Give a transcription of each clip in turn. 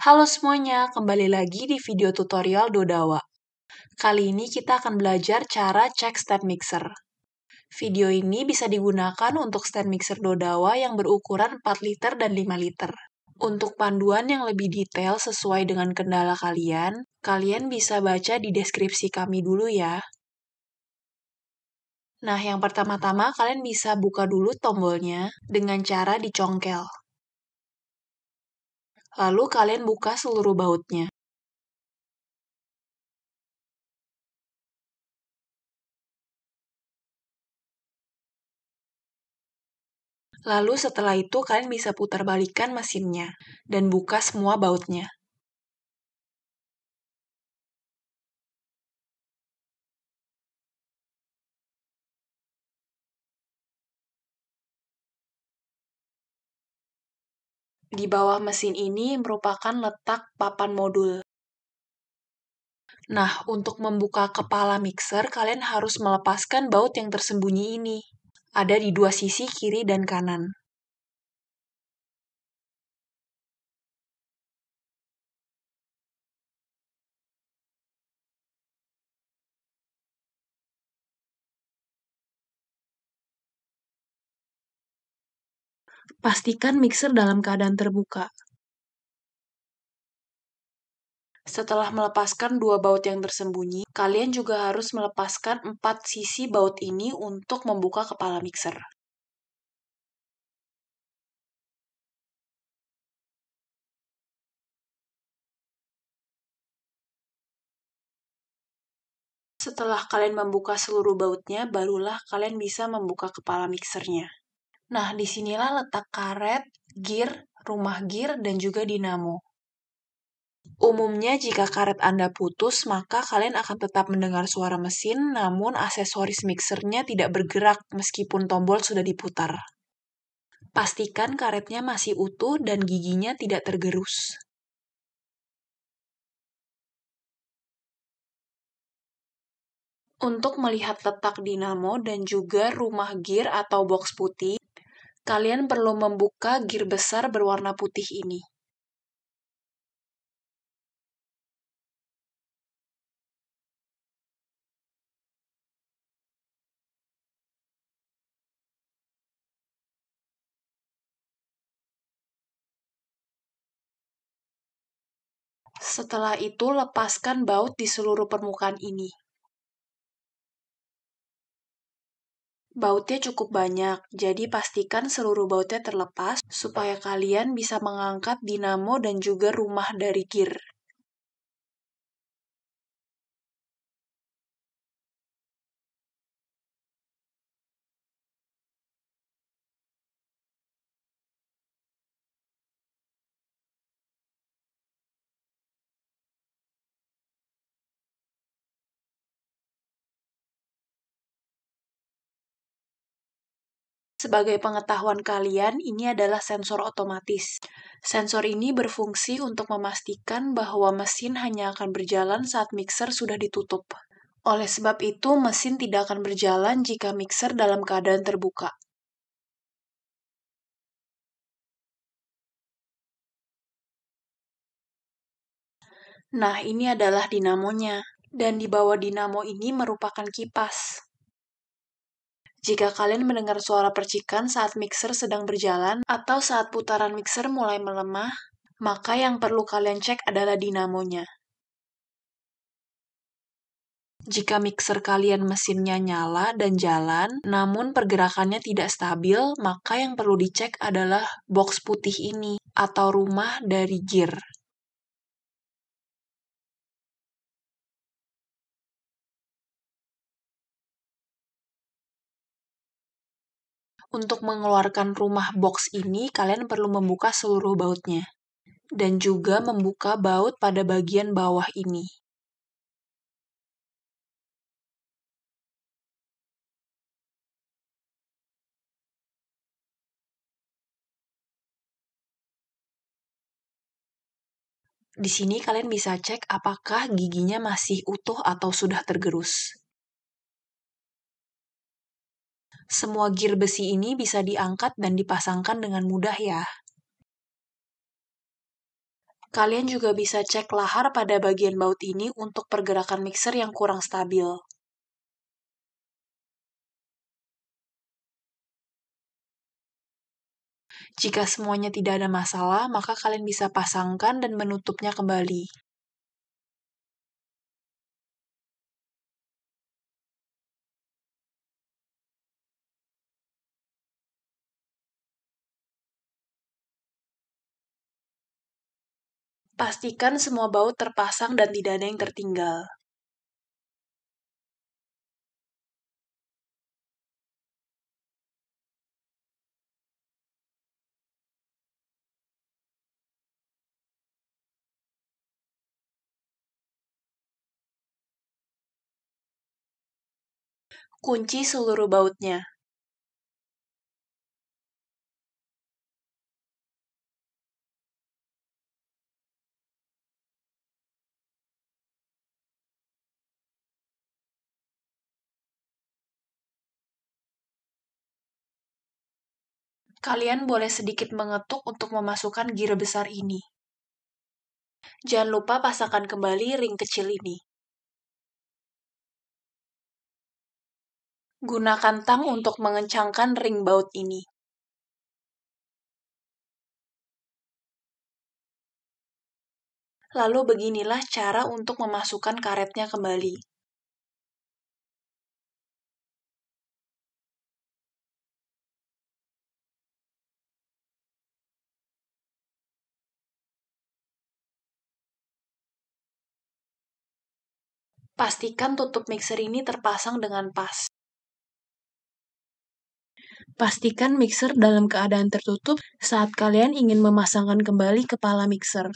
Halo semuanya, kembali lagi di video tutorial Dodawa. Kali ini kita akan belajar cara cek stand mixer. Video ini bisa digunakan untuk stand mixer Dodawa yang berukuran 4 liter dan 5 liter. Untuk panduan yang lebih detail sesuai dengan kendala kalian, kalian bisa baca di deskripsi kami dulu ya. Nah, yang pertama-tama kalian bisa buka dulu tombolnya dengan cara dicongkel. Lalu kalian buka seluruh bautnya. Lalu setelah itu kalian bisa putar balikan mesinnya dan buka semua bautnya. Di bawah mesin ini merupakan letak papan modul. Nah, untuk membuka kepala mixer, kalian harus melepaskan baut yang tersembunyi ini. Ada di dua sisi kiri dan kanan. pastikan mixer dalam keadaan terbuka. Setelah melepaskan dua baut yang tersembunyi, kalian juga harus melepaskan empat sisi baut ini untuk membuka kepala mixer. Setelah kalian membuka seluruh bautnya, barulah kalian bisa membuka kepala mixernya. Nah, disinilah letak karet, gear, rumah gear, dan juga dinamo. Umumnya jika karet Anda putus, maka kalian akan tetap mendengar suara mesin, namun aksesoris mixernya tidak bergerak meskipun tombol sudah diputar. Pastikan karetnya masih utuh dan giginya tidak tergerus. Untuk melihat letak dinamo dan juga rumah gear atau box putih, kalian perlu membuka gear besar berwarna putih ini. Setelah itu, lepaskan baut di seluruh permukaan ini. Bautnya cukup banyak, jadi pastikan seluruh bautnya terlepas supaya kalian bisa mengangkat dinamo dan juga rumah dari gear. Sebagai pengetahuan kalian, ini adalah sensor otomatis. Sensor ini berfungsi untuk memastikan bahwa mesin hanya akan berjalan saat mixer sudah ditutup. Oleh sebab itu, mesin tidak akan berjalan jika mixer dalam keadaan terbuka. Nah, ini adalah dinamonya. Dan di bawah dinamo ini merupakan kipas. Jika kalian mendengar suara percikan saat mixer sedang berjalan atau saat putaran mixer mulai melemah, maka yang perlu kalian cek adalah dinamonya. Jika mixer kalian mesinnya nyala dan jalan, namun pergerakannya tidak stabil, maka yang perlu dicek adalah box putih ini atau rumah dari gear. Untuk mengeluarkan rumah box ini, kalian perlu membuka seluruh bautnya. Dan juga membuka baut pada bagian bawah ini. Di sini kalian bisa cek apakah giginya masih utuh atau sudah tergerus. Semua gear besi ini bisa diangkat dan dipasangkan dengan mudah ya. Kalian juga bisa cek lahar pada bagian baut ini untuk pergerakan mixer yang kurang stabil. Jika semuanya tidak ada masalah, maka kalian bisa pasangkan dan menutupnya kembali. Pastikan semua baut terpasang dan tidak ada yang tertinggal. Kunci seluruh bautnya. Kalian boleh sedikit mengetuk untuk memasukkan gear besar ini. Jangan lupa pasangkan kembali ring kecil ini. Gunakan tang untuk mengencangkan ring baut ini. Lalu beginilah cara untuk memasukkan karetnya kembali. pastikan tutup mixer ini terpasang dengan pas. Pastikan mixer dalam keadaan tertutup saat kalian ingin memasangkan kembali kepala mixer.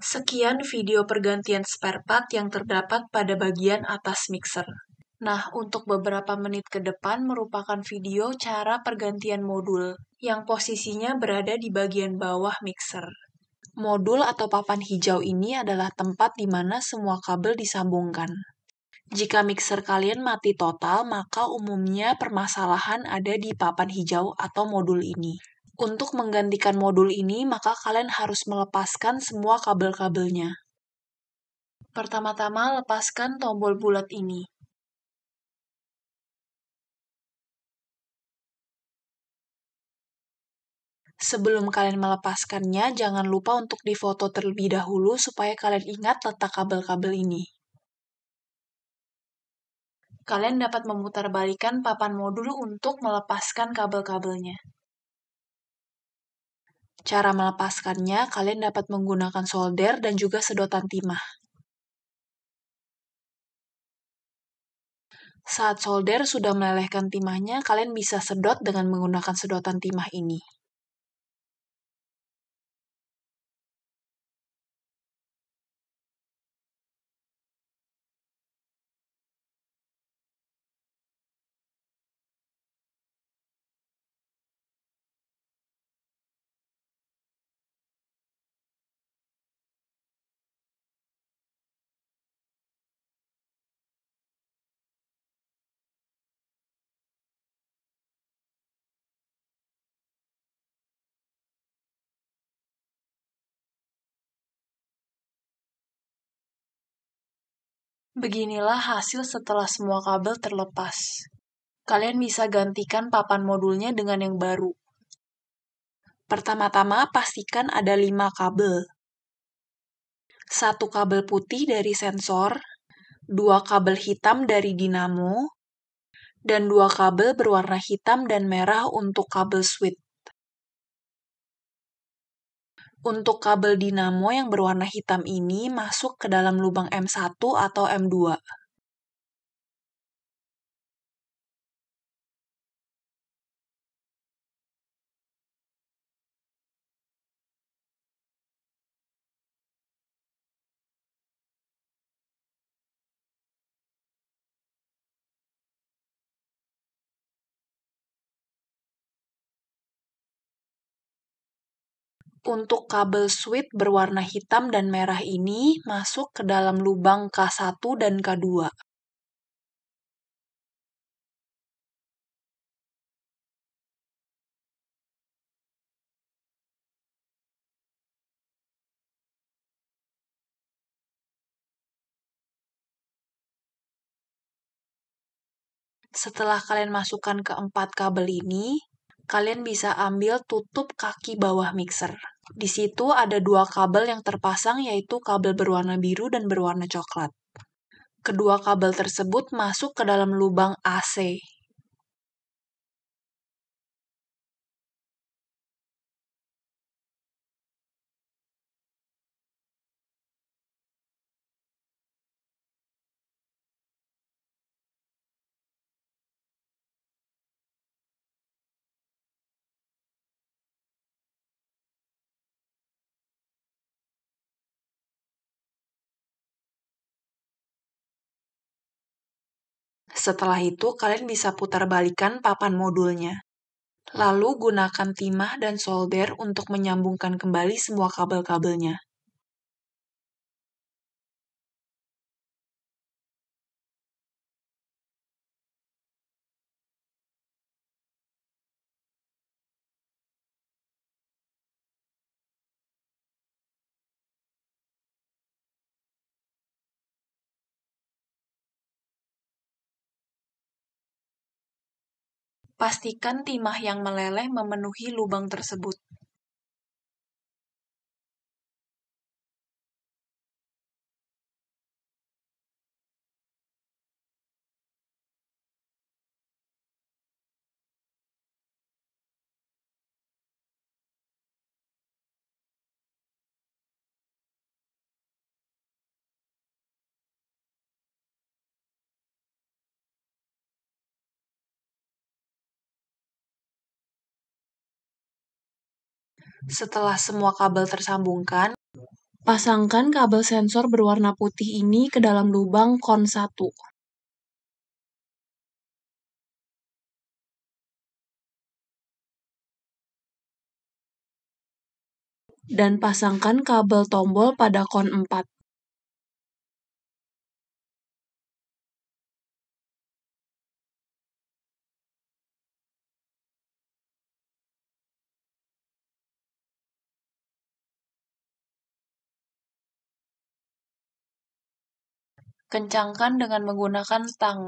Sekian video pergantian spare part yang terdapat pada bagian atas mixer. Nah, untuk beberapa menit ke depan merupakan video cara pergantian modul yang posisinya berada di bagian bawah mixer. Modul atau papan hijau ini adalah tempat di mana semua kabel disambungkan. Jika mixer kalian mati total, maka umumnya permasalahan ada di papan hijau atau modul ini. Untuk menggantikan modul ini, maka kalian harus melepaskan semua kabel-kabelnya. Pertama-tama, lepaskan tombol bulat ini. Sebelum kalian melepaskannya, jangan lupa untuk difoto terlebih dahulu supaya kalian ingat letak kabel-kabel ini. Kalian dapat memutarbalikkan papan modul untuk melepaskan kabel-kabelnya. Cara melepaskannya, kalian dapat menggunakan solder dan juga sedotan timah. Saat solder sudah melelehkan timahnya, kalian bisa sedot dengan menggunakan sedotan timah ini. Beginilah hasil setelah semua kabel terlepas. Kalian bisa gantikan papan modulnya dengan yang baru. Pertama-tama, pastikan ada 5 kabel. Satu kabel putih dari sensor, dua kabel hitam dari dinamo, dan dua kabel berwarna hitam dan merah untuk kabel switch. Untuk kabel dinamo yang berwarna hitam ini masuk ke dalam lubang M1 atau M2. Untuk kabel switch berwarna hitam dan merah ini masuk ke dalam lubang K1 dan K2. Setelah kalian masukkan keempat kabel ini, kalian bisa ambil tutup kaki bawah mixer. Di situ ada dua kabel yang terpasang yaitu kabel berwarna biru dan berwarna coklat. Kedua kabel tersebut masuk ke dalam lubang AC. Setelah itu, kalian bisa putar balikan papan modulnya. Lalu gunakan timah dan solder untuk menyambungkan kembali semua kabel-kabelnya. pastikan timah yang meleleh memenuhi lubang tersebut. Setelah semua kabel tersambungkan, pasangkan kabel sensor berwarna putih ini ke dalam lubang kon 1. Dan pasangkan kabel tombol pada kon 4. Kencangkan dengan menggunakan tang.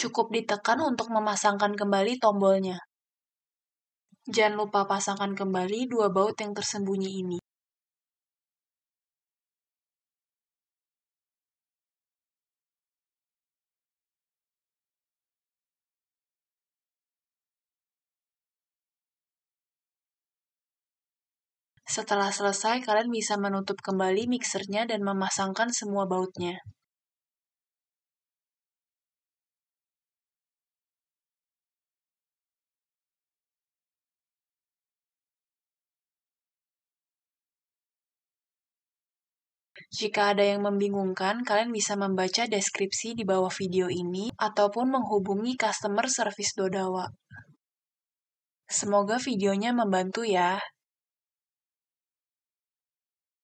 Cukup ditekan untuk memasangkan kembali tombolnya. Jangan lupa pasangkan kembali dua baut yang tersembunyi ini. Setelah selesai, kalian bisa menutup kembali mixernya dan memasangkan semua bautnya. Jika ada yang membingungkan, kalian bisa membaca deskripsi di bawah video ini ataupun menghubungi customer service Dodawa. Semoga videonya membantu ya.